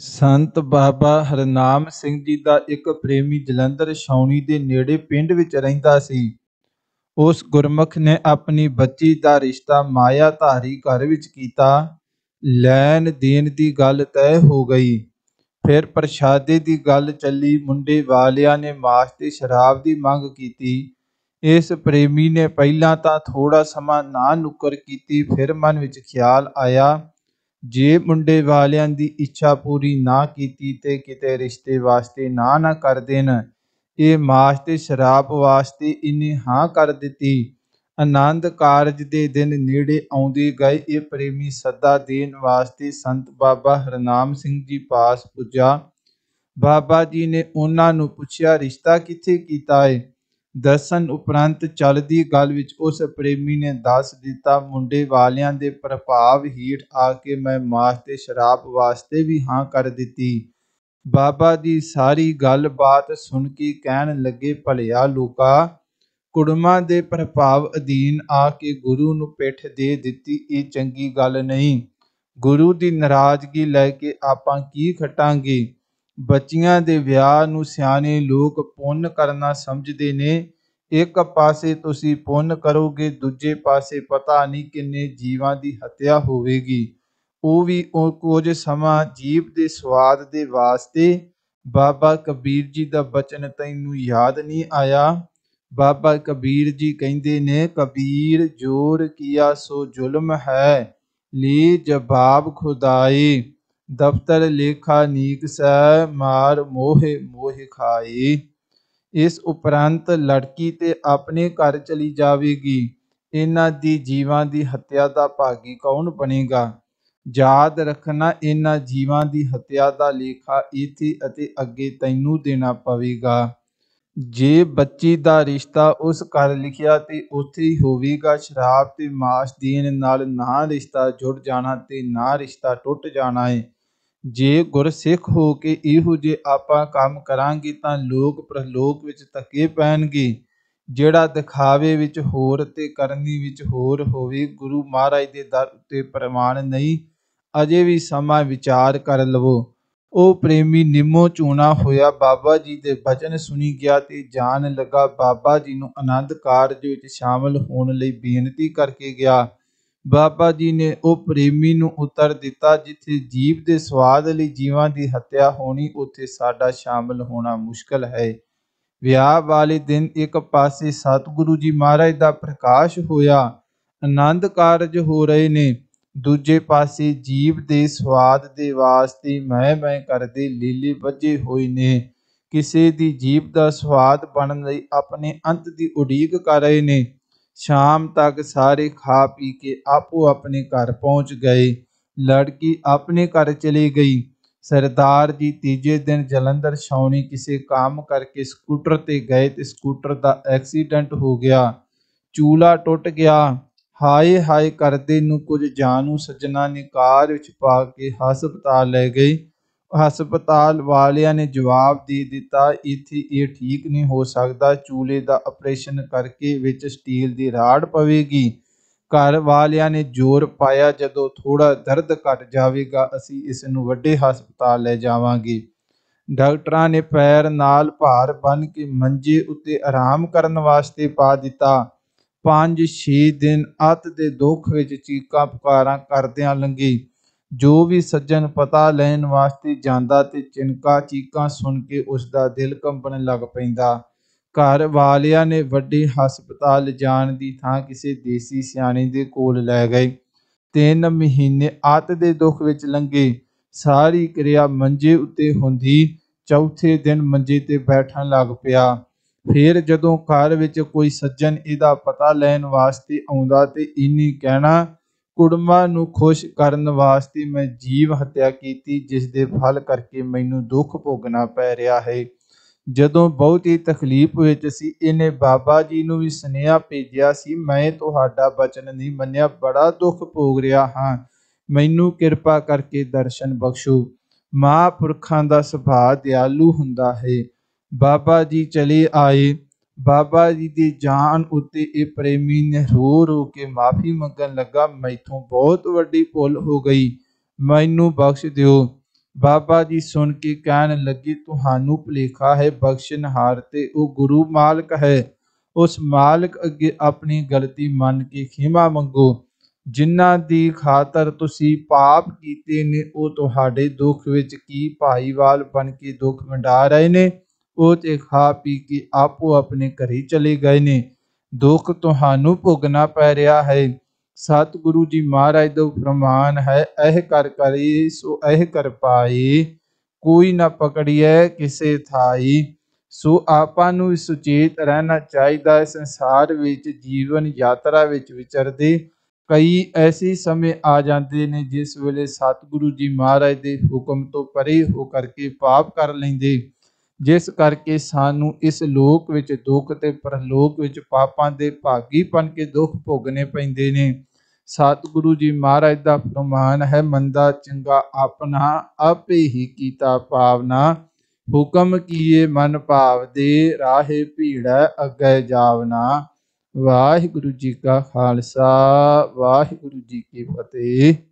ਸੰਤ ਬਾਬਾ ਹਰਨਾਮ ਸਿੰਘ ਜੀ ਦਾ ਇੱਕ ਪ੍ਰੇਮੀ ਜਲੰਧਰ ਛਾਉਣੀ ਦੇ ਨੇੜੇ ਪਿੰਡ ਵਿੱਚ ਰਹਿੰਦਾ ਸੀ ਉਸ ਗੁਰਮਖ ਨੇ ਆਪਣੀ ਬੱਚੀ ਦਾ ਰਿਸ਼ਤਾ ਮਾਇਆ ਧਾਰੀ ਘਰ ਵਿੱਚ ਕੀਤਾ ਲੈਣ ਦੇਣ ਦੀ ਗੱਲ ਤੈਅ ਹੋ ਗਈ ਫਿਰ ਪ੍ਰਸ਼ਾਦੇ ਦੀ ਗੱਲ ਚੱਲੀ ਮੁੰਡੇ ਵਾਲਿਆਂ ਨੇ ਮਾਸ ਤੇ ਸ਼ਰਾਬ ਦੀ ਮੰਗ ਕੀਤੀ ਇਸ ਪ੍ਰੇਮੀ ਨੇ ਪਹਿਲਾਂ ਤਾਂ ਥੋੜਾ ਸਮਾਂ ਨਾ ਨੁਕਰ ਕੀਤੀ ਫਿਰ ਮਨ ਵਿੱਚ ਖਿਆਲ ਆਇਆ ਜੇ ਮੁੰਡੇ ਵਾਲਿਆਂ ਦੀ ਇੱਛਾ ਪੂਰੀ ਨਾ ਕੀਤੀ ਤੇ ਕਿਤੇ ਰਿਸ਼ਤੇ ਵਾਸਤੇ ਨਾ ਨਾ ਕਰ ਦੇਣ ਇਹ ਮਾਸ ਤੇ ਸ਼ਰਾਬ ਵਾਸਤੇ ਇਹਨੇ ਹਾਂ ਕਰ ਦਿੱਤੀ ਆਨੰਦ ਕਾਰਜ ਦੇ ਦਿਨ ਨੇੜੇ ਆਉਂਦੇ ਗਏ ਇਹ ਪ੍ਰੇਮੀ ਸੱਦਾ ਦੇਣ ਵਾਸਤੇ ਸੰਤ ਬਾਬਾ ਹਰਨਾਮ ਸਿੰਘ ਜੀ ਪਾਸ ਪੁੱਜਾ ਬਾਬਾ ਜੀ ਨੇ ਉਹਨਾਂ ਨੂੰ ਪੁੱਛਿਆ ਰਿਸ਼ਤਾ ਕਿੱਥੇ ਕੀਤਾ ਹੈ ਦਸਨ ਉਪਰੰਤ ਚੱਲਦੀ ਗੱਲ ਵਿੱਚ ਉਸ ਪ੍ਰੇਮੀ ਨੇ ਦੱਸ ਦਿੱਤਾ ਮੁੰਡੇ ਵਾਲਿਆਂ ਦੇ ਪ੍ਰਭਾਵ ਹੀਟ ਆ ਕੇ ਮੈਂ ਮਾਸ ਤੇ ਸ਼ਰਾਬ ਵਾਸਤੇ ਵੀ ਹਾਂ ਕਰ ਦਿੱਤੀ ਬਾਬਾ ਦੀ ਸਾਰੀ ਗੱਲਬਾਤ ਸੁਣ ਕੇ ਕਹਿਣ ਲੱਗੇ ਭਲਿਆ ਲੋਕਾ ਕੁੜਮਾ ਦੇ ਪ੍ਰਭਾਵ ਅਧੀਨ ਆ ਕੇ ਗੁਰੂ ਨੂੰ ਪਿੱਠ ਦੇ ਦਿੱਤੀ ਇਹ ਚੰਗੀ ਗੱਲ ਨਹੀਂ ਗੁਰੂ ਦੀ ਨਾਰਾਜ਼ਗੀ ਲੈ ਕੇ ਆਪਾਂ ਕੀ ਖਟਾਂਗੇ ਬੱਚੀਆਂ ਦੇ ਵਿਆਹ ਨੂੰ ਸਿਆਣੇ ਲੋਕ ਪੁੰਨ ਕਰਨਾ ਸਮਝਦੇ ਨੇ ਇੱਕ ਪਾਸੇ ਤੁਸੀਂ ਪੁੰਨ ਕਰੋਗੇ ਦੂਜੇ ਪਾਸੇ ਪਤਾ ਨਹੀਂ ਕਿੰਨੇ ਜੀਵਾਂ ਦੀ ਹੱਤਿਆ ਹੋਵੇਗੀ ਉਹ ਵੀ ਉਹ ਕੁਝ ਸਮਾਂ ਜੀਵ ਦੇ ਸਵਾਦ ਦੇ ਵਾਸਤੇ ਬਾਬਾ ਕਬੀਰ ਜੀ ਦਾ ਬਚਨ ਤੈਨੂੰ ਯਾਦ ਨਹੀਂ ਆਇਆ ਬਾਬਾ ਕਬੀਰ ਜੀ ਕਹਿੰਦੇ ਨੇ ਕਬੀਰ ਜੋਰ ਕੀਆ ਸੋ ਜ਼ੁਲਮ ਹੈ ਲੀ ਜਵਾਬ ਖੁਦਾਈ ਦਫਤਰ ਲੇਖਾ ਨੀਕ ਸੈ ਮਾਰ ਮੋਹਿ ਮੋਹਿ ਖਾਈ ਇਸ ਉਪਰੰਤ ਲੜਕੀ ਤੇ ਆਪਣੇ ਘਰ ਚਲੀ ਜਾਵੇਗੀ ਇਹਨਾਂ ਦੀ ਜੀਵਾਂ ਦੀ ਹੱਤਿਆ ਦਾ ਭਾਗੀ ਕੌਣ ਬਣੇਗਾ ਯਾਦ ਰੱਖਣਾ ਇਹਨਾਂ ਜੀਵਾਂ ਦੀ ਹੱਤਿਆ ਦਾ ਲੇਖਾ ਇਥੇ ਅਤੇ ਅੱਗੇ ਤੈਨੂੰ ਦੇਣਾ ਪਵੇਗਾ ਜੇ ਬੱਚੀ ਦਾ ਰਿਸ਼ਤਾ ਉਸ ਘਰ ਲਿਖਿਆ ਤੇ ਉੱਥੇ ਹੀ ਹੋਵੇਗਾ ਸ਼ਰਾਬ ਤੇ ਮਾਸ ਦੀਨ ਨਾਲ ਨਾ ਰਿਸ਼ਤਾ ਜੁੜ ਜਾਣਾ ਤੇ ਨਾ ਰਿਸ਼ਤਾ ਟੁੱਟ ਜਾਣਾ ਹੈ ਜੇ ਗੁਰਸਿੱਖ ਹੋ ਕੇ ਇਹੋ ਜੇ ਆਪਾਂ ਕੰਮ ਕਰਾਂਗੇ ਤਾਂ ਲੋਕ ਪ੍ਰਲੋਕ ਵਿੱਚ ਤੱਕੇ ਪੈਣਗੇ ਜਿਹੜਾ ਦਿਖਾਵੇ ਵਿੱਚ ਹੋਰ ਤੇ ਕਰਨੀ ਵਿੱਚ ਹੋਰ ਹੋਵੇ ਗੁਰੂ ਮਹਾਰਾਜ ਦੇ ਦਰ ਉੱਤੇ ਪ੍ਰਮਾਣ ਨਹੀਂ ਅਜੇ ਵੀ ਸਮਾਂ ਵਿਚਾਰ ਕਰ ਲਵੋ ਉਹ ਪ੍ਰੇਮੀ ਨਿੰਮੋ ਚੂਣਾ ਹੋਇਆ ਬਾਬਾ ਜੀ ਦੇ ਬਚਨ ਸੁਣੀ ਗਿਆ ਤੇ ਜਾਣ ਲੱਗਾ ਬਾਬਾ ਜੀ ਨੂੰ ਆਨੰਦ ਕਾਰਜ ਵਿੱਚ ਸ਼ਾਮਲ ਹੋਣ ਲਈ ਬੇਨਤੀ ਕਰਕੇ ਗਿਆ ਬਾਬਾ ਜੀ ਨੇ ਉਹ ਪ੍ਰੇਮੀ ਨੂੰ ਉਤਰ ਦਿੱਤਾ ਜਿੱਥੇ ਜੀਵ ਦੇ ਸਵਾਦ ਲਈ ਜੀਵਾਂ ਦੀ ਹੱਤਿਆ ਹੋਣੀ ਉੱਥੇ ਸਾਡਾ ਸ਼ਾਮਲ ਹੋਣਾ ਮੁਸ਼ਕਲ ਹੈ ਵਿਆਹ ਵਾਲੇ ਦਿਨ ਇੱਕ ਪਾਸੇ ਸਤਿਗੁਰੂ ਜੀ ਮਹਾਰਾਜ ਦਾ ਪ੍ਰਕਾਸ਼ ਹੋਇਆ ਆਨੰਦ ਕਾਰਜ ਹੋ ਰਹੇ ਨੇ ਦੂਜੇ ਪਾਸੇ ਜੀਵ ਦੇ ਸਵਾਦ ਦੇ ਵਾਸਤੇ ਮੈਂ ਮੈਂ ਕਰਦੇ ਲੀਲੇ ਵੱਜੇ ਹੋਏ ਨੇ ਕਿਸੇ ਦੀ ਜੀਵ ਦਾ ਸਵਾਦ ਬਣਨ ਲਈ ਆਪਣੇ ਅੰਤ ਦੀ ਉਡੀਕ ਕਰ ਰਹੇ ਨੇ ਸ਼ਾਮ ਤੱਕ ਸਾਰੇ ਖਾ ਪੀ ਕੇ ਆਪੋ ਆਪਣੇ ਘਰ ਪਹੁੰਚ ਗਏ ਲੜਕੀ ਆਪਣੇ ਘਰ ਚਲੀ ਗਈ ਸਰਦਾਰ ਜੀ ਤੀਜੇ ਦਿਨ ਜਲੰਧਰ ਛਾਉਣੀ ਕਿਸੇ ਕੰਮ ਕਰਕੇ ਸਕੂਟਰ ਤੇ ਗਏ ਤੇ ਸਕੂਟਰ ਦਾ ਐਕਸੀਡੈਂਟ ਹੋ ਗਿਆ ਚੂਲਾ ਟੁੱਟ ਗਿਆ ਹਾਏ ਹਾਏ ਕਰਦੇ ਨੂੰ ਕੁਝ ਜਾਨੂ ਸੱਜਣਾ ਨੇ ਕਾਰ ਵਿੱਚ ਪਾ ਕੇ ਹਸਪਤਾਲ ਲੈ ਗਏ ਹਸਪਤਾਲ ਵਾਲਿਆਂ ਨੇ ਜਵਾਬ ਦੇ ਦਿੱਤਾ ਇਥੇ ਇਹ ਠੀਕ ਨਹੀਂ ਹੋ ਸਕਦਾ ਚੂਲੇ ਦਾ ਆਪਰੇਸ਼ਨ ਕਰਕੇ ਵਿੱਚ ਸਟੀਲ ਦੀ ਰਾੜ ਪਵੇਗੀ ਘਰ ਵਾਲਿਆਂ ਨੇ ਜ਼ੋਰ ਪਾਇਆ ਜਦੋਂ ਥੋੜਾ ਦਰਦ ਘਟ ਜਾਵੇਗਾ ਅਸੀਂ ਇਸ ਨੂੰ ਵੱਡੇ ਹਸਪਤਾਲ ਲੈ ਜਾਵਾਂਗੇ ਡਾਕਟਰਾਂ ਨੇ ਪੈਰ ਨਾਲ ਭਾਰ ਬੰਨ ਕੇ ਮੰਜੇ ਉੱਤੇ ਆਰਾਮ ਕਰਨ ਵਾਸਤੇ ਪਾ ਦਿੱਤਾ 5-6 ਦਿਨ ਅਤ ਦੇ ਦੁੱਖ ਵਿੱਚ ਚੀਕਾਂ ਪੁਕਾਰਾਂ ਕਰਦਿਆਂ ਲੰਘੀ ਜੋ ਵੀ ਸੱਜਣ ਪਤਾ ਲੈਣ ਵਾਸਤੇ ਜਾਂਦਾ ਤੇ ਚਿੰਕਾ ਚੀਕਾਂ ਸੁਣ ਕੇ ਉਸ ਦਾ ਦਿਲ ਕੰਬਣ ਲੱਗ ਪੈਂਦਾ ਘਰ ਵਾਲਿਆਂ ਨੇ ਵੱਡੇ ਹਸਪਤਾਲ ਜਾਣ ਦੀ ਥਾਂ ਕਿਸੇ ਦੇਸੀ ਸਿਆਣੇ ਦੇ ਕੋਲ ਲੈ ਗਏ ਤਿੰਨ ਮਹੀਨੇ ਆਤ ਦੇ ਦੁੱਖ ਵਿੱਚ ਲੰਘੇ ਸਾਰੀ ਕਿਰਿਆ ਮੰਜੇ ਉੱਤੇ ਹੁੰਦੀ ਚੌਥੇ ਦਿਨ ਮੰਜੇ ਤੇ ਬੈਠਣ ਲੱਗ ਪਿਆ ਫਿਰ ਜਦੋਂ ਘਰ ਵਿੱਚ ਕੋਈ ਸੱਜਣ ਇਹਦਾ ਪਤਾ ਲੈਣ ਵਾਸਤੇ ਆਉਂਦਾ ਤੇ ਇਨੀ ਕਹਿਣਾ ਕੁੜਮਾ ਨੂੰ ਖੁਸ਼ ਕਰਨ ਵਾਸਤੇ ਮੈਂ ਜੀਵ ਹੱਤਿਆ ਕੀਤੀ ਜਿਸ ਦੇ ਫਲ ਕਰਕੇ ਮੈਨੂੰ ਦੁੱਖ ਭੋਗਣਾ ਪੈ ਰਿਹਾ ਹੈ ਜਦੋਂ ਬਹੁਤੀ ਤਕਲੀਫ ਵਿੱਚ ਸੀ ਇਹਨੇ ਬਾਬਾ ਜੀ ਨੂੰ ਵੀ ਸੁਨੇਹਾ ਭੇਜਿਆ ਸੀ ਮੈਂ ਤੁਹਾਡਾ ਬਚਨ ਨਹੀਂ ਮੰਨਿਆ ਬੜਾ ਦੁੱਖ ਭੋਗ ਰਿਹਾ ਹਾਂ ਮੈਨੂੰ ਕਿਰਪਾ ਕਰਕੇ ਦਰਸ਼ਨ ਬਖਸ਼ੋ ਮਹਾਂਪੁਰਖਾਂ ਦਾ ਸੁਭਾਅ ਦਿਆਲੂ ਹੁੰਦਾ ਹੈ ਬਾਬਾ ਜੀ ਚਲੇ ਆਏ ਬਾਬਾ ਜੀ ਦੀ ਜਾਨ ਉੱਤੇ ਇਹ ਪ੍ਰੇਮੀ ਨੇ ਰੋ ਰੋ ਕੇ ਮਾਫੀ ਮੰਗਣ ਲੱਗਾ ਮੈਥੋਂ ਬਹੁਤ ਵੱਡੀ ਭੁੱਲ ਹੋ ਗਈ ਮੈਨੂੰ ਬਖਸ਼ ਦਿਓ ਬਾਬਾ ਜੀ ਸੁਣ ਕੇ ਕਹਿਣ ਲੱਗੇ ਤੁਹਾਨੂੰ ਭਲੇਖਾ ਹੈ ਬਖਸ਼ਨਹਾਰ ਤੇ ਉਹ ਗੁਰੂ ਮਾਲਕ ਹੈ ਉਸ ਮਾਲਕ ਅੱਗੇ ਆਪਣੀ ਗਲਤੀ ਮੰਨ ਕੇ ਖਿਮਾ ਮੰਗੋ ਜਿਨ੍ਹਾਂ ਦੀ ਖਾਤਰ ਤੁਸੀਂ ਪਾਪ ਕੀਤੇ ਨੇ ਉਹ ਤੁਹਾਡੇ ਦੁੱਖ ਵਿੱਚ ਕੀ ਭਾਈਵਾਲ ਬਣ ਕੇ ਦੁੱਖ ਵੰਡਾ ਰਹੇ ਨੇ ਉਹ ਤੇ ਖਾ ਪੀ ਕੇ ਆਪੋ ਆਪਣੇ ਘਰੇ ਚਲੇ ਗਏ ਨੇ ਦੁੱਖ ਤੁਹਾਨੂੰ ਭੋਗਣਾ ਪੈ ਰਿਹਾ ਹੈ ਸਤਿਗੁਰੂ ਜੀ ਮਹਾਰਾਜ ਦਾ ਪ੍ਰਮਾਨ ਹੈ ਇਹ ਕਰ ਕਰੀ ਸੋ ਇਹ ਕਰ ਪਾਈ ਕੋਈ ਨਾ ਪਕੜੀਏ ਕਿਸੇ ਥਾਈ ਸੋ ਆਪਾਂ ਨੂੰ ਸੁਚੇਤ ਰਹਿਣਾ ਚਾਹੀਦਾ ਹੈ ਸੰਸਾਰ ਵਿੱਚ ਜੀਵਨ ਯਾਤਰਾ ਵਿੱਚ ਵਿਚਰਦੇ ਕਈ ਐਸੇ ਸਮੇਂ ਆ ਜਾਂਦੇ ਨੇ ਜਿਸ ਵੇਲੇ ਸਤਿਗੁਰੂ ਜੀ ਮਹਾਰਾਜ ਦੇ ਹੁਕਮ ਤੋਂ ਪਰੇ ਹੋ ਕਰਕੇ ਪਾਪ ਕਰ ਲੈਂਦੇ ਜਿਸ ਕਰਕੇ ਸਾਨੂੰ ਇਸ ਲੋਕ ਵਿੱਚ ਦੁੱਖ ਤੇ ਪਰਲੋਕ ਵਿੱਚ ਪਾਪਾਂ ਦੇ ਭਾਗੀ ਬਣ ਕੇ ਦੁੱਖ ਭੋਗਨੇ ਪੈਂਦੇ ਨੇ ਸਤਿਗੁਰੂ ਜੀ ਮਹਾਰਾਜ ਦਾ ਫਰਮਾਨ ਹੈ ਮੰਦਾ ਚੰਗਾ ਆਪਣਾ ਆਪੇ ਹੀ ਕੀਤਾ ਪਾਵਨਾ ਹੁਕਮ ਕੀਏ ਮਨ ਭਾਵ ਦੇ ਰਾਹੇ ਭੀੜਾ ਅੱਗੇ ਜਾਵਨਾ ਵਾਹਿਗੁਰੂ ਜੀ ਕਾ ਖਾਲਸਾ ਵਾਹਿਗੁਰੂ ਜੀ ਕੀ ਫਤਿਹ